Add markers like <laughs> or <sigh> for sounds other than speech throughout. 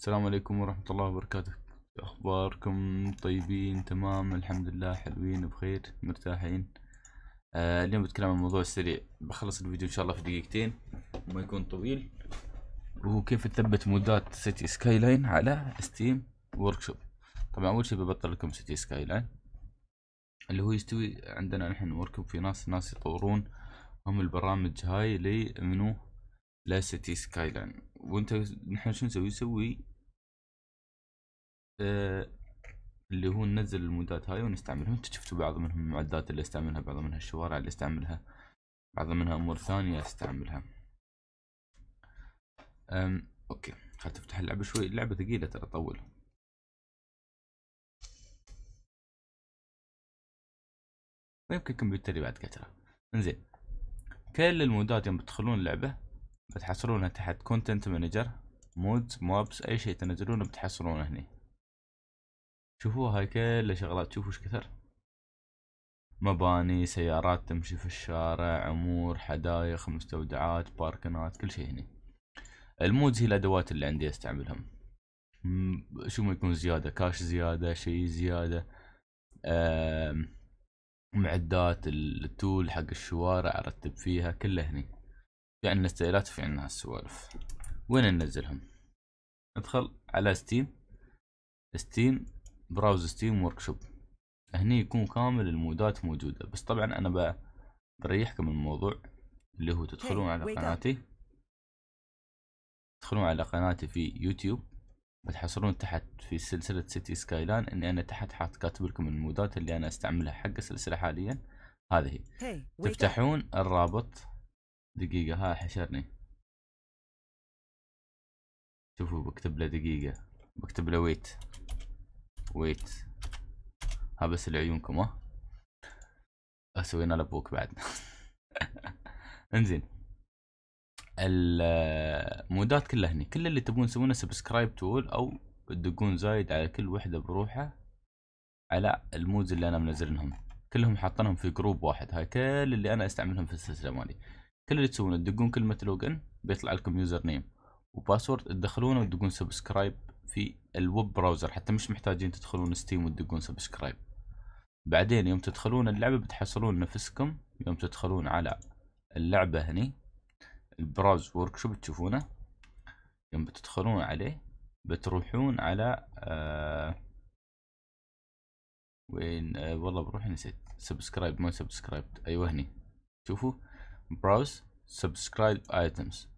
السلام عليكم ورحمة الله وبركاته أخباركم طيبين تمام الحمد لله حلوين بخير مرتاحين آه اليوم بتكلم عن موضوع سريع بخلص الفيديو إن شاء الله في دقيقتين وما يكون طويل وهو كيف تثبت مودات سيتي سكاي لاين على ستيم وركشوب طبعا أول شي ببطل لكم سيتي سكاي لاين اللي هو يستوي عندنا نحن وركب في ناس ناس يطورون هم البرامج هاي لي منو لا سيتي سكاي لاين وانت نحن شو نسوي نسوي آه، اللي هو ننزل المودات هاي ونستعملها انتم شفتوا بعض منهم المعدات اللي استعملها بعض منها الشوارع اللي استعملها بعض منها امور ثانية استعملها أم اوكي خلت افتح اللعبة شوي اللعبة ثقيلة ترى طول ويمكن كمبيوتري بعد كترة انزين كل المودات يوم بتدخلون اللعبة بتحصلونها تحت كونتنت مانجر مودز مابس اي شيء تنزلونه بتحصلونه هني شوفوا هاي كلها شغلات شوفوا كثر مباني سيارات تمشي في الشارع عمور حدايق مستودعات باركنات كل شيء هني المودز هي الادوات اللي عندي استعملهم شو ما يكون زيادة كاش زيادة شيء زيادة معدات التول حق الشوارع ارتب فيها كله هني في عندنا ستايلات في عندنا هالسوالف وين ننزلهم ادخل على ستيم ستيم براوز ستيم وركشوب هني يكون كامل المودات موجودة بس طبعا أنا بريحكم الموضوع اللي هو تدخلون على قناتي تدخلون على قناتي في يوتيوب بتحصلون تحت في سلسلة سيتي سكايلان اني انا تحت حاط كاتب لكم المودات اللي انا استعملها حق السلسلة حاليا هذه هي تفتحون الرابط دقيقة ها حشرني شوفوا بكتب له دقيقة بكتب له ويت ويت ها بس لعيونكم ها سوينا لبوك بعد <laughs> انزين المودات كلها هني كل اللي تبون تسوونه سبسكرايب تول او تدقون زايد على كل وحده بروحه على المودز اللي انا منزلهم كلهم حاطينهم في جروب واحد هاي كل اللي انا استعملهم في السلسله مالي كل اللي تسوونه تدقون كلمه لوجن بيطلع لكم يوزر نيم وباسورد تدخلونه وتدقون سبسكرايب في الويب براوزر حتى مش محتاجين تدخلون ستيم وتدقون سبسكرايب بعدين يوم تدخلون اللعبة بتحصلون نفسكم يوم تدخلون على اللعبة هني البراوز شو تشوفونه يوم بتدخلون عليه بتروحون على آه وين آه والله بروح نسيت سبسكرايب ما سبسكرايب ايوه هني شوفوا براوز سبسكرايب ايتمز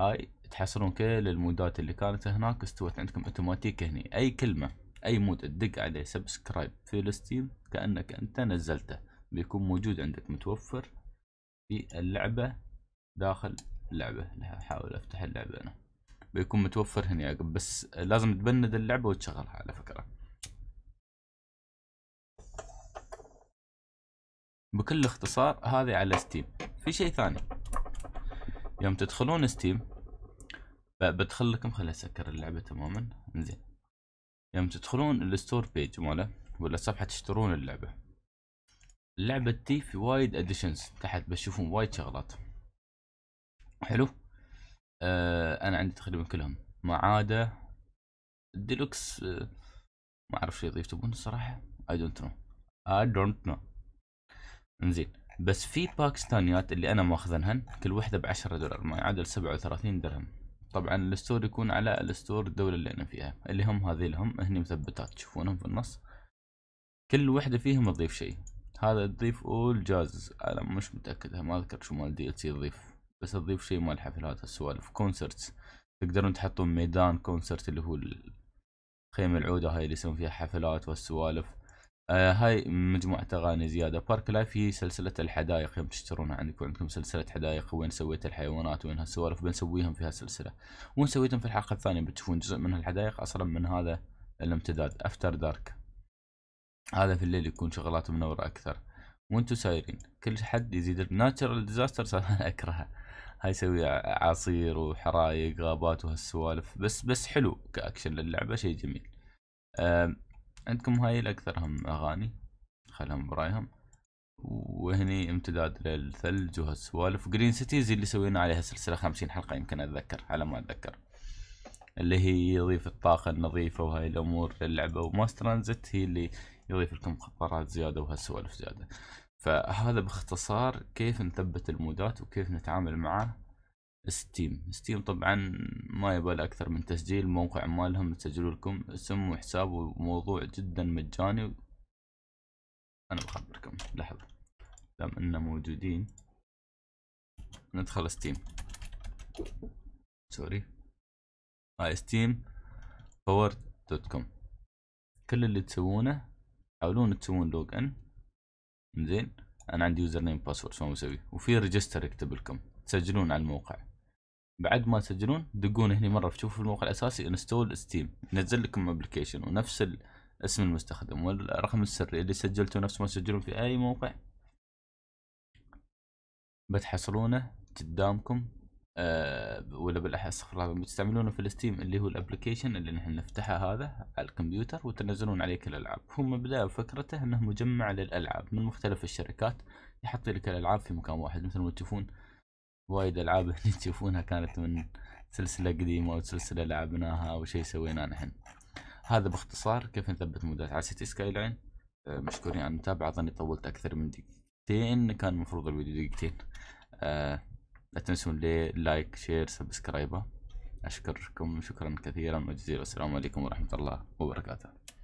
هاي تحصلون كل المودات اللي كانت هناك استوت عندكم اوتوماتيك هني اي كلمه اي مود تدق عليه سبسكرايب في الستيم كانك انت نزلته بيكون موجود عندك متوفر في اللعبه داخل اللعبه احاول افتح اللعبه انا بيكون متوفر هنا بس لازم تبند اللعبه وتشغلها على فكره بكل اختصار هذه على ستيم في شيء ثاني يوم تدخلون ستيم بدخلكم خليني اسكر اللعبة تماما انزين يوم تدخلون الستور بيج ماله ولا صفحة تشترون اللعبة اللعبة تي في وايد اديشنز تحت بتشوفون وايد شغلات حلو آه انا عندي تقريبا كلهم ما عدا الديلوكس آه، ما اعرف شو تبون الصراحة اي دونت نو اي دونت نو انزين بس في باكستانيات اللي انا ماخذنهن كل وحدة بعشرة دولار ما يعادل سبعة وثلاثين درهم طبعا الستور يكون على الستور الدولة اللي انا فيها اللي هم هذي لهم هني مثبتات تشوفونهم في النص كل وحدة فيهم تضيف شيء هذا تضيف اول جاز انا مش متأكد ما اذكر شو مال دي ال سي تضيف بس تضيف شيء مال حفلات السوالف كونسرتس تقدرون تحطون ميدان كونسرت اللي هو خيمة العودة هاي اللي يسوون فيها حفلات والسوالف آه هاي مجموعة أغاني زيادة بارك لايف هي سلسلة الحدائق يوم تشترونها عندكم عندكم سلسلة حدائق وين سويت الحيوانات وين هالسوالف بنسويهم في هالسلسلة وين سويتهم في الحلقة الثانية بتشوفون جزء من الحدائق أصلا من هذا الامتداد أفتر دارك هذا في الليل يكون شغلات منورة أكثر وانتو سايرين كل حد يزيد الناتشرال ديزاسترز <laughs> أنا أكرهها هاي يسوي عصير وحرايق غابات وهالسوالف بس بس حلو كأكشن للعبة شيء جميل آه عندكم هاي الأكثرهم أغاني خلهم برايهم وهني امتداد للثلج وهالسوالف جرين سيتيز اللي سوينا عليها سلسلة خمسين حلقة يمكن أتذكر على ما أتذكر اللي هي يضيف الطاقة النظيفة وهاي الأمور للعبة وماس ترانزيت هي اللي يضيف لكم خطرات زيادة وهالسوالف زيادة فهذا باختصار كيف نثبت المودات وكيف نتعامل معاه ستيم ستيم طبعا ما يبال اكثر من تسجيل موقع مالهم تسجلوا لكم اسم وحساب وموضوع جدا مجاني انا بخبركم لحظة دام اننا موجودين ندخل ستيم سوري هاي ستيم باور دوت كوم كل اللي تسوونه تحاولون تسوون لوج ان زين انا عندي يوزر نيم باسورد شو مسوي وفي ريجستر يكتب لكم تسجلون على الموقع بعد ما تسجلون دقون هنا مره تشوفوا في الموقع الاساسي انستول ستيم ينزل لكم ابلكيشن ونفس اسم المستخدم والرقم السري اللي سجلته نفس ما تسجلون في اي موقع بتحصلونه قدامكم أه ولا بالاحرى استغفر الله بتستعملونه في الستيم اللي هو الابلكيشن اللي نحن نفتحه هذا على الكمبيوتر وتنزلون عليه كل الالعاب هو مبدأ فكرته انه مجمع للالعاب من مختلف الشركات يحط لك الالعاب في مكان واحد مثل ما تشوفون وايد العاب <laughs> اللي تشوفونها كانت من سلسله قديمه او سلسله لعبناها او شيء سويناه نحن هذا باختصار كيف نثبت مودات على سيتي سكاي آه، لاين مشكورين على المتابعه اظني طولت اكثر من دقيقتين كان المفروض الفيديو دقيقتين لا آه، تنسون لي لايك شير سبسكرايب اشكركم شكرا كثيرا وجزيلا السلام عليكم ورحمه الله وبركاته